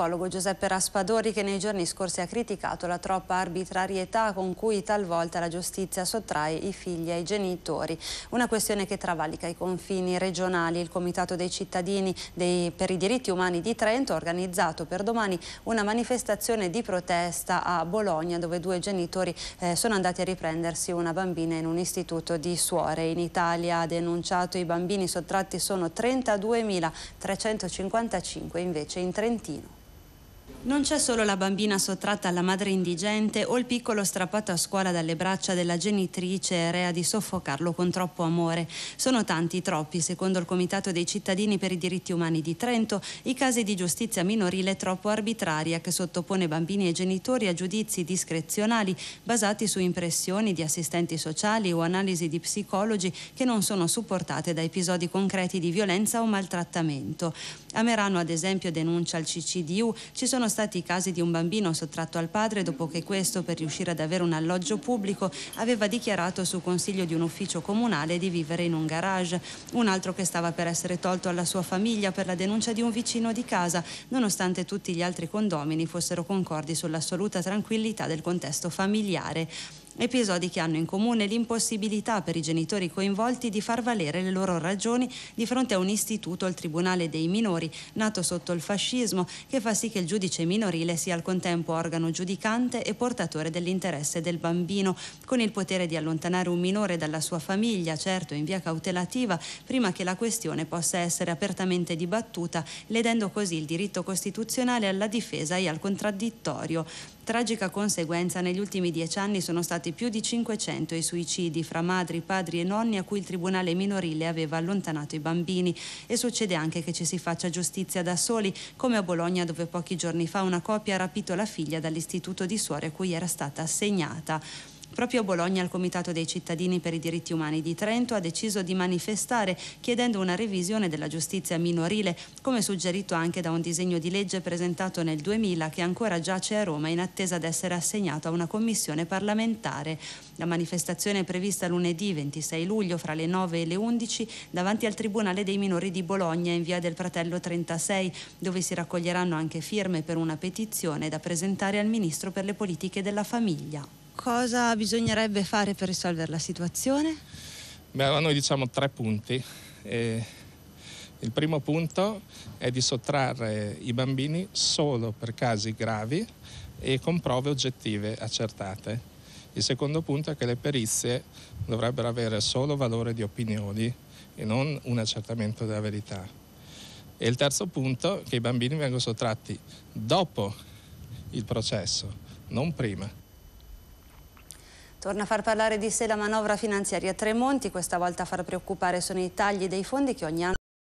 psicologo Giuseppe Raspadori che nei giorni scorsi ha criticato la troppa arbitrarietà con cui talvolta la giustizia sottrae i figli ai genitori. Una questione che travalica i confini regionali. Il Comitato dei cittadini dei, per i diritti umani di Trento ha organizzato per domani una manifestazione di protesta a Bologna dove due genitori eh, sono andati a riprendersi una bambina in un istituto di suore. In Italia ha denunciato i bambini sottratti sono 32.355 invece in Trentino. Non c'è solo la bambina sottratta alla madre indigente o il piccolo strappato a scuola dalle braccia della genitrice rea di soffocarlo con troppo amore. Sono tanti, troppi, secondo il Comitato dei cittadini per i diritti umani di Trento, i casi di giustizia minorile troppo arbitraria che sottopone bambini e genitori a giudizi discrezionali basati su impressioni di assistenti sociali o analisi di psicologi che non sono supportate da episodi concreti di violenza o maltrattamento. A Merano, ad esempio, denuncia il CCDU, ci sono sono stati i casi di un bambino sottratto al padre dopo che questo, per riuscire ad avere un alloggio pubblico, aveva dichiarato su consiglio di un ufficio comunale di vivere in un garage, un altro che stava per essere tolto alla sua famiglia per la denuncia di un vicino di casa, nonostante tutti gli altri condomini fossero concordi sull'assoluta tranquillità del contesto familiare. Episodi che hanno in comune l'impossibilità per i genitori coinvolti di far valere le loro ragioni di fronte a un istituto, il Tribunale dei Minori, nato sotto il fascismo, che fa sì che il giudice minorile sia al contempo organo giudicante e portatore dell'interesse del bambino, con il potere di allontanare un minore dalla sua famiglia, certo in via cautelativa, prima che la questione possa essere apertamente dibattuta, ledendo così il diritto costituzionale alla difesa e al contraddittorio. Tragica conseguenza, negli ultimi dieci anni sono stati più di 500 i suicidi fra madri, padri e nonni a cui il tribunale minorile aveva allontanato i bambini. E succede anche che ci si faccia giustizia da soli, come a Bologna dove pochi giorni fa una coppia ha rapito la figlia dall'istituto di suore a cui era stata assegnata. Proprio Bologna il Comitato dei cittadini per i diritti umani di Trento ha deciso di manifestare chiedendo una revisione della giustizia minorile, come suggerito anche da un disegno di legge presentato nel 2000 che ancora giace a Roma in attesa di essere assegnato a una commissione parlamentare. La manifestazione è prevista lunedì 26 luglio fra le 9 e le 11 davanti al Tribunale dei minori di Bologna in via del Fratello 36, dove si raccoglieranno anche firme per una petizione da presentare al Ministro per le politiche della famiglia cosa bisognerebbe fare per risolvere la situazione? Beh, noi diciamo tre punti. Eh, il primo punto è di sottrarre i bambini solo per casi gravi e con prove oggettive accertate. Il secondo punto è che le perizie dovrebbero avere solo valore di opinioni e non un accertamento della verità. E il terzo punto è che i bambini vengono sottratti dopo il processo, non prima. Torna a far parlare di sé la manovra finanziaria Tremonti, questa volta a far preoccupare sono i tagli dei fondi che ogni anno